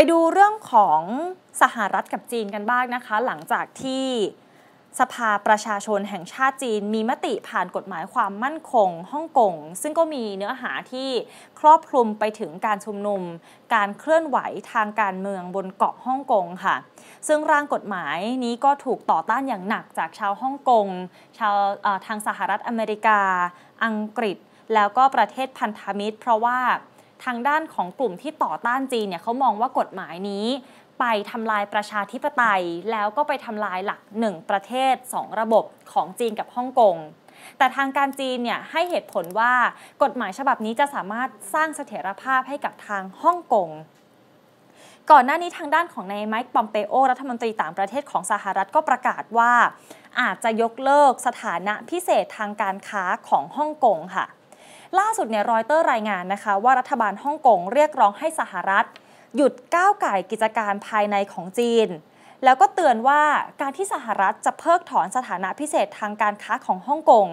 ไปดูเรื่องของสหรัฐกับจีนกันบ้างนะคะ หลังจากที่สภาประชาชนแห่งชาติจีนมีมติผ่านกฎหมายความมั่นคงฮ่องกงซึ่งก็มีเนื้อหาที่ครอบคลุมไปถึงการชุมนุม การเคลื่อนไหวทางการเมืองบนเกาะฮ่องกงค่ะ ซึ่งร่างกฎหมายนี้ก็ถูกต่อต้านอย่างหนักจากชาวฮ่องกงชาวทางสหรัฐอเมริกา อังกฤษแล้วก็ประเทศพันธมิตร เพราะว่าทางด้านของกลุ่มที่ต่อต้านจีนเนี่ยเขามองว่ากฎหมายนี้ ไปทำลายประชาธิปไตยแล้วก็ไปทำลายหลัก 1 ประเทศ 2 ระบบของจีนกับฮ่องกงแต่ทางการจีนเนี่ยให้เหตุผลว่ากฎหมายฉบับนี้จะสามารถสร้างเสถียรภาพให้กับทางฮ่องกงก่อนหน้านี้ทางด้านของนายไมค์ปอมเปโอรัฐมนตรีต่างประเทศของสหรัฐก็ประกาศว่า อาจจะยกเลิกสถานะพิเศษทางการค้าของฮ่องกงค่ะล่าสุดเนี่ยรอยเตอร์รายงานนะคะ ว่ารัฐบาลฮ่องกงเรียกร้องให้สหรัฐ หยุดก้าวไก่กิจการภายในของจีน แล้วก็เตือนว่าการที่สหรัฐจะเพิกถอนสถานะพิเศษทางการค้าของฮ่องกง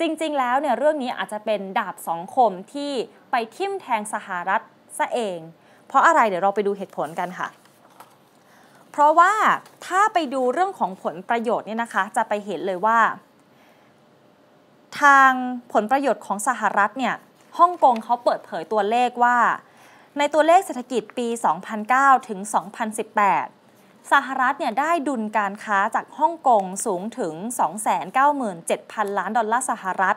จริงๆ แล้วเนี่ยเรื่องนี้อาจจะเป็นดาบสองคมที่ไปทิ่มแทงสหรัฐซะเอง เพราะอะไรเดี๋ยวเราไปดูเหตุผลกันค่ะ เพราะว่าถ้าไปดูเรื่องของผลประโยชน์เนี่ยนะคะ จะไปเห็นเลยว่าทางผลประโยชน์ของสหรัฐเนี่ยฮ่องกงเขาเปิดเผยตัวเลขว่า ในตัวเลขเศรษฐกิจปี 2009 ถึง 2018 สหรัฐเนี่ยได้ดุลการค้าจากฮ่องกงสูงถึง 297,000 ล้านดอลลาร์สหรัฐ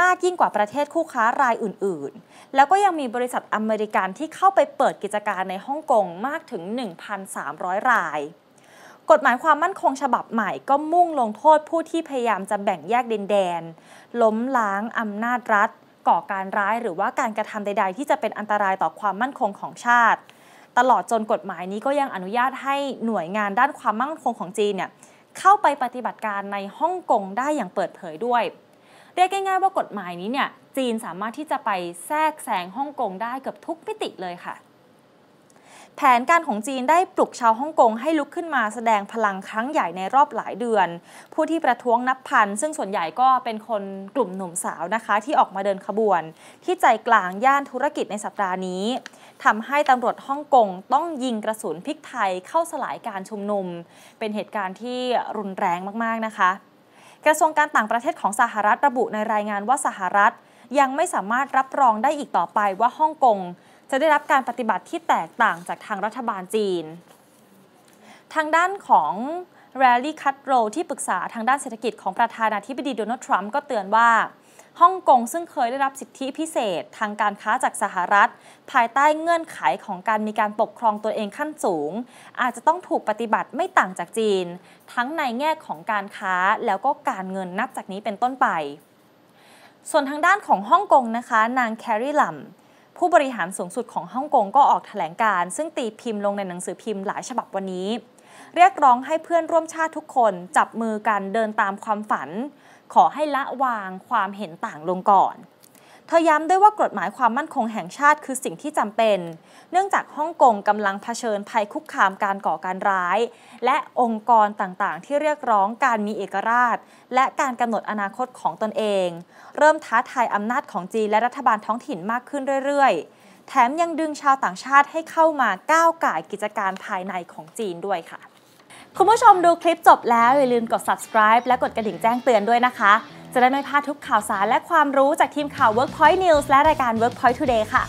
มากยิ่งกว่าประเทศคู่ค้ารายอื่นๆ แล้วก็ยังมีบริษัทอเมริกันที่เข้าไปเปิดกิจการในฮ่องกงมากถึง 1,300 รายกฎหมายความมั่นคงฉบับใหม่ก็มุ่งลงโทษผู้ที่พยายามจะแบ่งแยกดินแดน ล้มล้างอำนาจรัฐ ก่อการร้ายหรือว่าการกระทำใด ๆ ที่จะเป็นอันตรายต่อความมั่นคงของชาติ ตลอดจนกฎหมายนี้ก็ยังอนุญาตให้หน่วยงานด้านความมั่นคงของจีนเนี่ยเข้าไปปฏิบัติการในฮ่องกงได้อย่างเปิดเผยด้วย เรียกง่ายๆว่ากฎหมายนี้เนี่ยจีนสามารถที่จะไปแทรกแซงฮ่องกงได้เกือบทุกมิติเลยค่ะแผนการของจีนได้ปลุกชาวฮ่องกงให้ลุกขึ้นมาแสดงพลังครั้งใหญ่ในรอบหลายเดือน ผู้ที่ประท้วงนับพันซึ่งส่วนใหญ่ก็เป็นคนกลุ่มหนุ่มสาวนะคะที่ออกมาเดินขบวน ที่ใจกลางย่านธุรกิจในสัปดาห์นี้ทำให้ตำรวจฮ่องกงต้องยิงกระสุนพิกไทยเข้าสลายการชุมนุม เป็นเหตุการณ์ที่รุนแรงมากๆนะคะ กระทรวงการต่างประเทศของสหรัฐระบุในรายงานว่าสหรัฐยังไม่สามารถรับรองได้อีกต่อไปว่าฮ่องกงจะได้รับการปฏิบัติที่แตกต่างจากทางรัฐบาลจีน ทางด้านของแรลลี่คัตโรที่ปรึกษาทางด้านเศรษฐกิจของประธานาธิบดีโดนัลด์ ทรัมป์ก็เตือนว่า ฮ่องกงซึ่งเคยได้รับสิทธิพิเศษ ทางการค้าจากสหรัฐ ภายใต้เงื่อนไขของการมีการปกครองตัวเองขั้นสูง อาจจะต้องถูกปฏิบัติไม่ต่างจากจีน ทั้งในแง่ของการค้าแล้วก็การเงินนับจากนี้เป็นต้นไป ส่วนทางด้านของฮ่องกงนะคะ นางแคร์รีลัมผู้บริหารสูงสุดของฮ่องกงก็ออกแถลงการ ซึ่งตีพิมพ์ลงในหนังสือพิมพ์หลายฉบับวันนี้ เรียกร้องให้เพื่อนร่วมชาติทุกคนจับมือกันเดินตามความฝัน ขอให้ละวางความเห็นต่างลงก่อนเธอย้ำด้วยว่ากฎหมายความมั่นคงแห่งชาติคือสิ่งที่จำเป็น เนื่องจากฮ่องกงกำลังเผชิญภัยคุกคามการก่อการร้าย และองค์กรต่างๆ ที่เรียกร้องการมีเอกราช และการกำหนดอนาคตของตนเอง เริ่มท้าทายอำนาจของจีนและรัฐบาลท้องถิ่นมากขึ้นเรื่อยๆ แถมยังดึงชาวต่างชาติให้เข้ามาก้าวไก่กิจการภายในของจีนด้วยค่ะ คุณผู้ชมดูคลิปจบแล้วอย่าลืมกด subscribe และกดกระดิ่งแจ้งเตือนด้วยนะคะจะได้ไม่พลาดทุกข่าวสารและความรู้จากทีมข่าว Workpoint News และรายการ Workpoint Today ค่ะ